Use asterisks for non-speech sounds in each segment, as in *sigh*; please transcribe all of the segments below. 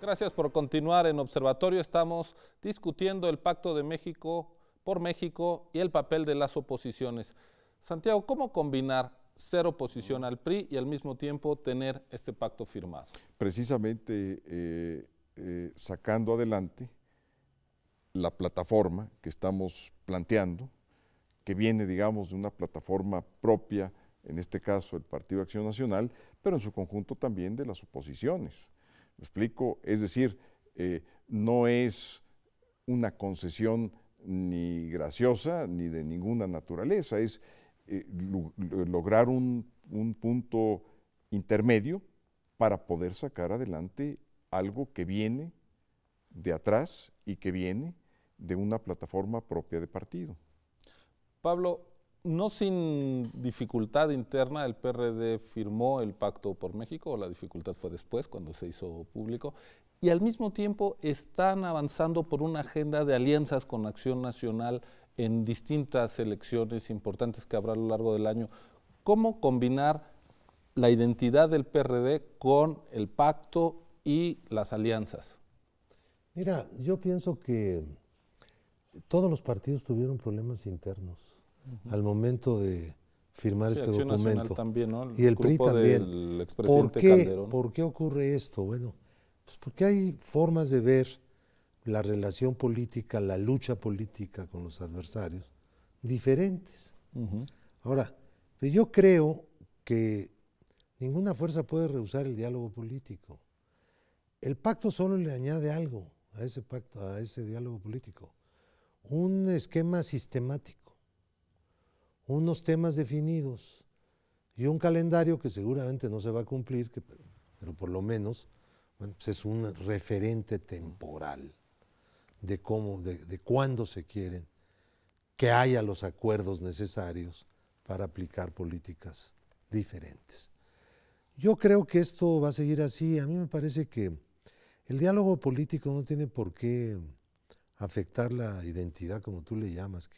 Gracias por continuar en Observatorio. Estamos discutiendo el Pacto de México por México y el papel de las oposiciones. Santiago, ¿cómo combinar ser oposición al PRI y al mismo tiempo tener este pacto firmado? Precisamente eh, eh, sacando adelante la plataforma que estamos planteando, que viene, digamos, de una plataforma propia, en este caso el Partido Acción Nacional, pero en su conjunto también de las oposiciones explico? Es decir, eh, no es una concesión ni graciosa ni de ninguna naturaleza, es eh, eh, lograr un, un punto intermedio para poder sacar adelante algo que viene de atrás y que viene de una plataforma propia de partido. Pablo, no sin dificultad interna, el PRD firmó el pacto por México, la dificultad fue después, cuando se hizo público, y al mismo tiempo están avanzando por una agenda de alianzas con Acción Nacional en distintas elecciones importantes que habrá a lo largo del año. ¿Cómo combinar la identidad del PRD con el pacto y las alianzas? Mira, yo pienso que todos los partidos tuvieron problemas internos al momento de firmar este documento. y el PRI también. ¿Por qué, ¿Por qué ocurre esto? Bueno, pues porque hay formas de ver la relación política, la lucha política con los adversarios diferentes. Ahora, yo creo que ninguna fuerza puede rehusar el diálogo político. El pacto solo le añade algo a ese pacto, a ese diálogo político, un esquema sistemático unos temas definidos y un calendario que seguramente no se va a cumplir, pero, por lo menos pues es un referente temporal de cómo, de cuándo se quieren que haya los acuerdos necesarios para aplicar políticas diferentes. Yo creo que esto va a seguir así. A mí me parece que el diálogo político no tiene por qué afectar la identidad, como tú le llamas, que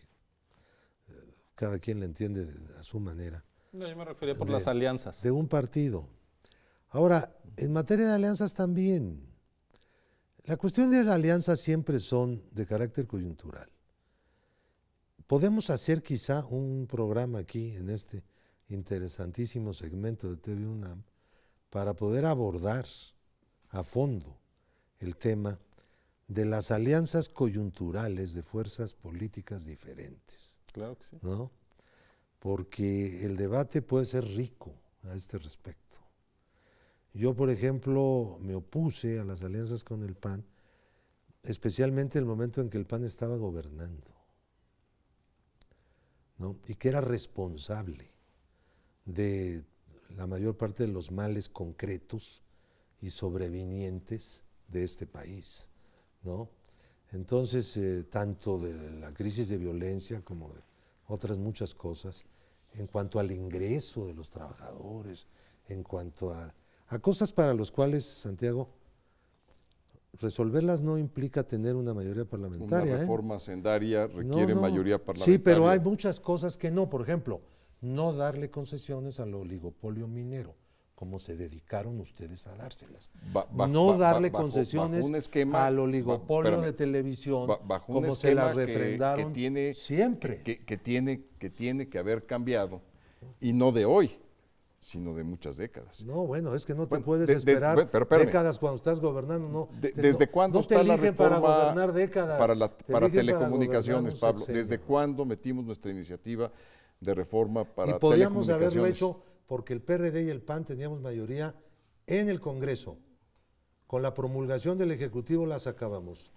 cada quien le entiende a su manera. No, yo me refería por las alianzas. De un partido. Ahora, en materia de alianzas también. La cuestión de las alianzas siempre son de carácter coyuntural. Podemos hacer quizá un programa aquí en este interesantísimo segmento de TV UNAM para poder abordar a fondo el tema de las alianzas coyunturales de fuerzas políticas diferentes. ¿no? Porque el debate puede ser rico a este respecto. Yo, por ejemplo, me opuse a las alianzas con el PAN, especialmente el momento en que el PAN estaba gobernando, y que era responsable de la mayor parte de los males concretos y sobrevinientes de este país. ¿no? Entonces, eh, tanto de la crisis de violencia como de otras muchas cosas, en cuanto al ingreso de los trabajadores, en cuanto a, a cosas para las cuales, Santiago, resolverlas no implica tener una mayoría parlamentaria. Una ¿eh? reforma sendaria requiere mayoría parlamentaria. Sí, pero hay muchas cosas que no. Por ejemplo, no darle concesiones al oligopolio minero como se dedicaron ustedes a dárselas. no darle concesiones al oligopolio de televisión como se la refrendaron que, tiene, siempre. Que, tiene, que haber cambiado, y no de hoy, sino de muchas décadas. No, bueno, es que no te puedes esperar décadas cuando estás gobernando. No, ¿Desde cuándo te eligen para gobernar décadas? Para, para telecomunicaciones, Pablo. ¿Desde cuándo metimos nuestra iniciativa de reforma para y podríamos haberlo hecho porque el PRD y el PAN teníamos mayoría en el Congreso. Con la promulgación del Ejecutivo las sacábamos.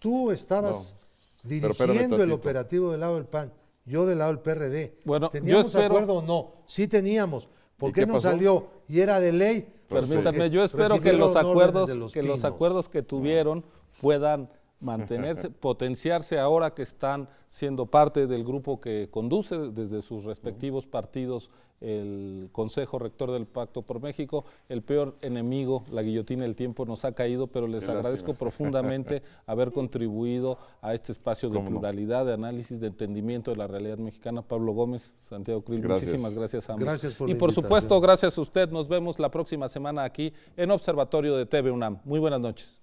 Tú estabas dirigiendo el operativo del lado del PAN, yo del lado del PRD. Bueno, ¿Teníamos acuerdo o no? Sí teníamos. ¿Por qué, no salió? Y era de ley. Pues Permítame. yo espero que los acuerdos que, los acuerdos que tuvieron ah. puedan mantenerse, *laughs* potenciarse ahora que están siendo parte del grupo que conduce desde sus respectivos partidos el Consejo Rector del Pacto por México, el peor enemigo, la guillotina, del tiempo nos ha caído, pero les agradezco profundamente *laughs* haber contribuido a este espacio de pluralidad, de análisis, de entendimiento de la realidad mexicana. Pablo Gómez, Santiago Krill, muchísimas gracias a ambos. Gracias y por supuesto, gracias a usted. Nos vemos la próxima semana aquí en Observatorio de TV UNAM. Muy buenas noches.